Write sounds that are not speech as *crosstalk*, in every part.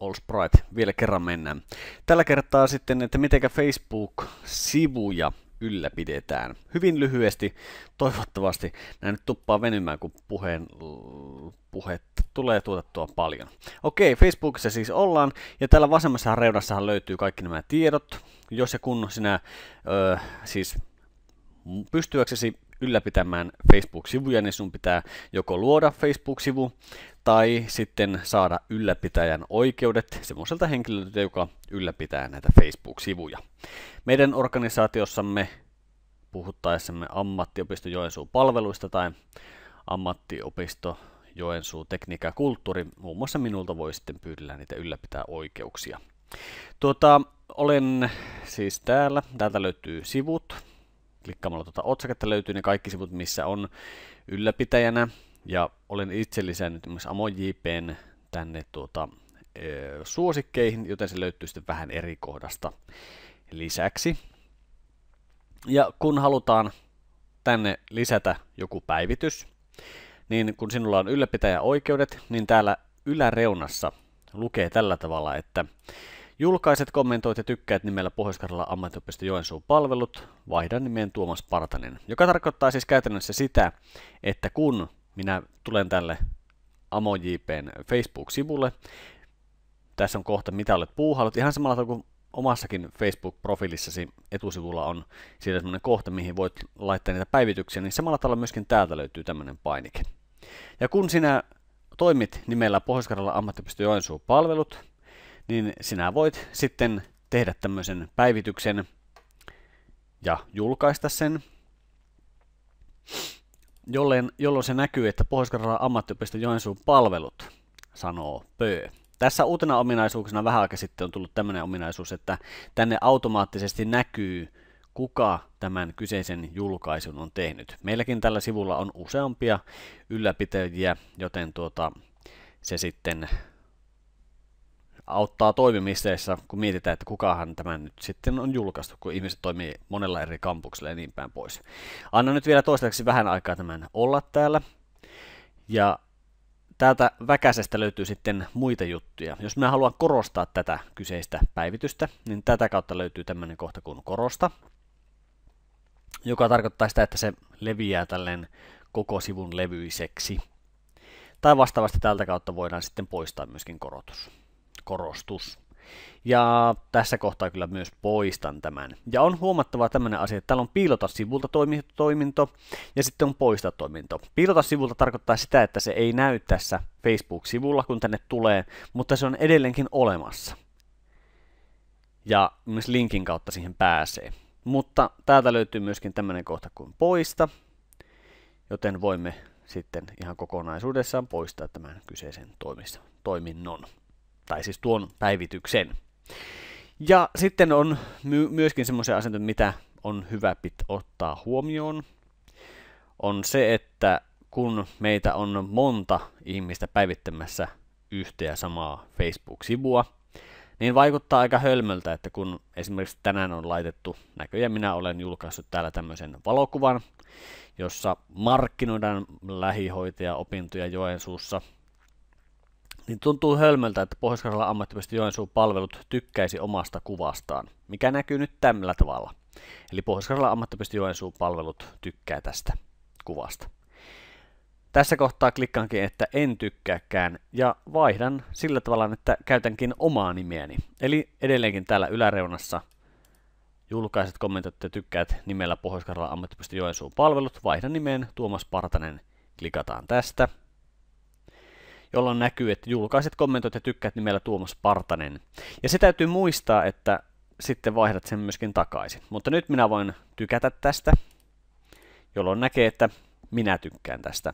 All Sprite. Vielä kerran mennään. Tällä kertaa sitten, että miten Facebook-sivuja ylläpidetään. Hyvin lyhyesti, toivottavasti. Nämä nyt tuppaa venymään, kun puheen, puhetta tulee tuotettua paljon. Okei, Facebookissa siis ollaan, ja täällä vasemmassa reunassahan löytyy kaikki nämä tiedot, jos ja kun sinä ö, siis pystyäksesi ylläpitämään Facebook-sivuja, niin sun pitää joko luoda Facebook-sivu tai sitten saada ylläpitäjän oikeudet semmoiselta henkilöltä, joka ylläpitää näitä Facebook-sivuja. Meidän organisaatiossamme puhuttaessamme ammattiopisto Joensuun palveluista tai ammattiopisto Joensuu tekniikka ja kulttuuri, muun muassa minulta voi sitten pyydellä niitä ylläpitää oikeuksia. Tuota, olen siis täällä, täältä löytyy sivut, klikkaamalla tuota otsaketta löytyy ne kaikki sivut, missä on ylläpitäjänä ja olen itse lisännyt myös Amojipen tänne tuota, suosikkeihin, joten se löytyy sitten vähän eri kohdasta lisäksi. Ja kun halutaan tänne lisätä joku päivitys, niin kun sinulla on ylläpitäjäoikeudet, niin täällä yläreunassa lukee tällä tavalla, että julkaiset, kommentoit ja tykkäät nimellä pohjois ammattiopisto Joensuun palvelut, vaihda nimeen Tuomas Partanen, joka tarkoittaa siis käytännössä sitä, että kun minä tulen tälle AmoJPn Facebook-sivulle. Tässä on kohta, mitä olet puuhallut. Ihan samalla tavalla kuin omassakin Facebook-profiilissasi etusivulla on siellä semmoinen kohta, mihin voit laittaa niitä päivityksiä, niin samalla tavalla myöskin täältä löytyy tämmöinen painike. Ja kun sinä toimit nimellä pohjois ammattipisto Joensuun palvelut, niin sinä voit sitten tehdä tämmöisen päivityksen ja julkaista sen jolleen, jolloin se näkyy, että pohjois ammattiopisto Joensuun palvelut, sanoo Pö. Tässä uutena ominaisuuksena vähän aikaa sitten on tullut tämmöinen ominaisuus, että tänne automaattisesti näkyy, kuka tämän kyseisen julkaisun on tehnyt. Meilläkin tällä sivulla on useampia ylläpitäjiä, joten tuota, se sitten auttaa toimimisteissa, kun mietitään, että kukahan tämä nyt sitten on julkaistu, kun ihmiset toimii monella eri kampuksella ja niin päin pois. Anna nyt vielä toistaiseksi vähän aikaa tämän olla täällä. Ja täältä väkäsestä löytyy sitten muita juttuja. Jos minä haluan korostaa tätä kyseistä päivitystä, niin tätä kautta löytyy tämmöinen kohta kuin korosta, joka tarkoittaa sitä, että se leviää tälleen koko sivun levyiseksi. Tai vastaavasti tältä kautta voidaan sitten poistaa myöskin korotus korostus. Ja tässä kohtaa kyllä myös poistan tämän. Ja on huomattava tämmöinen asia, että täällä on piilota sivulta toiminto ja sitten on poista toiminto. Piilota sivulta tarkoittaa sitä, että se ei näy tässä Facebook-sivulla, kun tänne tulee, mutta se on edelleenkin olemassa. Ja myös linkin kautta siihen pääsee. Mutta täältä löytyy myöskin tämmöinen kohta kuin poista, joten voimme sitten ihan kokonaisuudessaan poistaa tämän kyseisen toiminnon tai siis tuon päivityksen. Ja sitten on my- myöskin semmoisia asioita, mitä on hyvä pit ottaa huomioon, on se, että kun meitä on monta ihmistä päivittämässä yhtä ja samaa Facebook-sivua, niin vaikuttaa aika hölmöltä, että kun esimerkiksi tänään on laitettu, näköjään minä olen julkaissut täällä tämmöisen valokuvan, jossa markkinoidaan lähihoitaja-opintoja Joensuussa niin tuntuu hölmöltä, että pohjois ammattipäistä Joensuun palvelut tykkäisi omasta kuvastaan, mikä näkyy nyt tämmöllä tavalla. Eli pohjois ammattipäistä Joensuun palvelut tykkää tästä kuvasta. Tässä kohtaa klikkaankin, että en tykkääkään ja vaihdan sillä tavalla, että käytänkin omaa nimeäni. Eli edelleenkin täällä yläreunassa julkaiset kommentit ja tykkäät nimellä Pohjois-Karjalan ammattipisto Joensuun palvelut. Vaihdan nimeen Tuomas Partanen. Klikataan tästä jolloin näkyy, että julkaiset, kommentoit ja tykkäät nimellä niin Tuomas Partanen. Ja se täytyy muistaa, että sitten vaihdat sen myöskin takaisin. Mutta nyt minä voin tykätä tästä, jolloin näkee, että minä tykkään tästä,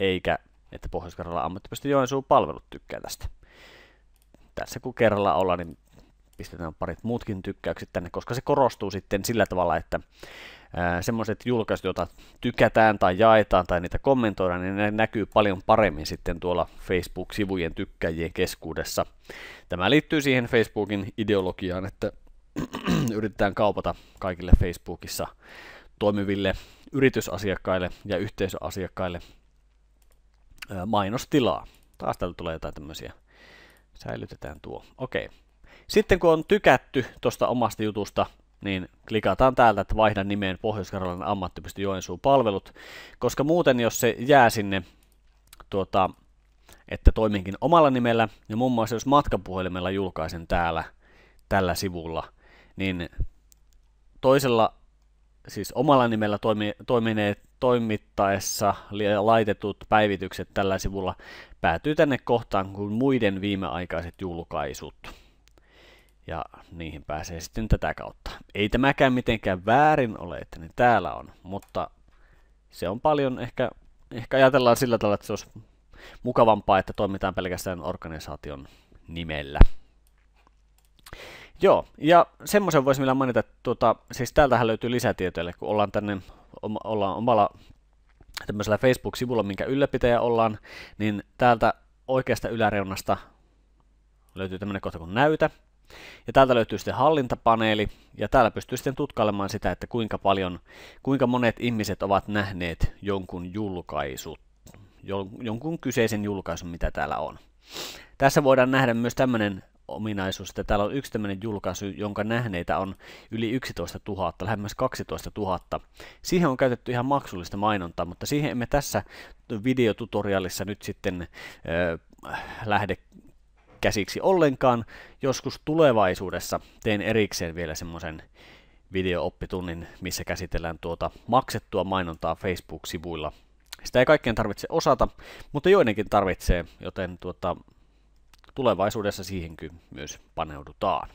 eikä että Pohjois-Karjalan ammattipiste Joensuun palvelut tykkää tästä. Tässä kun kerralla ollaan, niin pistetään parit muutkin tykkäykset tänne, koska se korostuu sitten sillä tavalla, että semmoiset julkaisut, joita tykätään tai jaetaan tai niitä kommentoidaan, niin ne näkyy paljon paremmin sitten tuolla Facebook-sivujen tykkäjien keskuudessa. Tämä liittyy siihen Facebookin ideologiaan, että *clears throat* yritetään kaupata kaikille Facebookissa toimiville yritysasiakkaille ja yhteisöasiakkaille mainostilaa. Taas täällä tulee jotain tämmöisiä. Säilytetään tuo. Okei. Sitten kun on tykätty tuosta omasta jutusta, niin klikataan täältä, että vaihda nimeen Pohjois-Karjalan ammattipisto Joensuun palvelut, koska muuten jos se jää sinne, tuota, että toiminkin omalla nimellä, ja muun muassa jos matkapuhelimella julkaisen täällä tällä sivulla, niin toisella, siis omalla nimellä toimi, toimineet toimittaessa laitetut päivitykset tällä sivulla päätyy tänne kohtaan kuin muiden viimeaikaiset julkaisut. Ja niihin pääsee sitten tätä kautta ei tämäkään mitenkään väärin ole, että ne täällä on, mutta se on paljon ehkä, ehkä ajatellaan sillä tavalla, että se olisi mukavampaa, että toimitaan pelkästään organisaation nimellä. Joo, ja semmoisen voisi vielä mainita, että tuota, siis täältähän löytyy lisätietoja, kun ollaan tänne oma, ollaan omalla tämmöisellä Facebook-sivulla, minkä ylläpitäjä ollaan, niin täältä oikeasta yläreunasta löytyy tämmöinen kohta kuin näytä, ja täältä löytyy sitten hallintapaneeli, ja täällä pystyy sitten tutkailemaan sitä, että kuinka paljon, kuinka monet ihmiset ovat nähneet jonkun julkaisut, jonkun kyseisen julkaisun, mitä täällä on. Tässä voidaan nähdä myös tämmöinen ominaisuus, että täällä on yksi tämmöinen julkaisu, jonka nähneitä on yli 11 000, lähemmäs 12 000. Siihen on käytetty ihan maksullista mainontaa, mutta siihen emme tässä videotutoriaalissa nyt sitten äh, lähde käsiksi ollenkaan. Joskus tulevaisuudessa teen erikseen vielä semmoisen videooppitunnin, missä käsitellään tuota maksettua mainontaa Facebook-sivuilla. Sitä ei kaikkien tarvitse osata, mutta joidenkin tarvitsee, joten tuota, tulevaisuudessa siihenkin myös paneudutaan.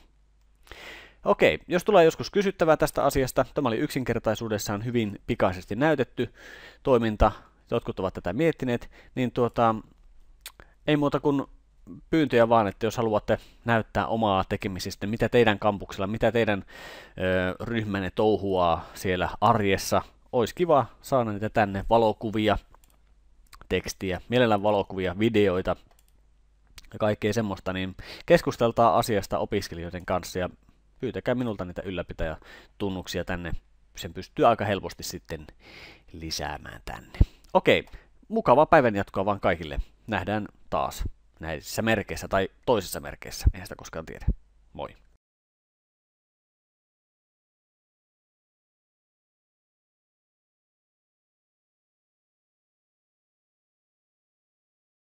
Okei, jos tulee joskus kysyttävää tästä asiasta, tämä oli yksinkertaisuudessaan hyvin pikaisesti näytetty toiminta, jotkut ovat tätä miettineet, niin tuota, ei muuta kuin pyyntöjä vaan, että jos haluatte näyttää omaa tekemisistä, mitä teidän kampuksella, mitä teidän ö, ryhmänne touhuaa siellä arjessa, olisi kiva saada niitä tänne valokuvia, tekstiä, mielellään valokuvia, videoita ja kaikkea semmoista, niin keskusteltaa asiasta opiskelijoiden kanssa ja pyytäkää minulta niitä ylläpitäjätunnuksia tänne. Sen pystyy aika helposti sitten lisäämään tänne. Okei, mukavaa jatkoa vaan kaikille. Nähdään taas näissä merkeissä tai toisissa merkeissä. Eihän sitä koskaan tiedä. Moi.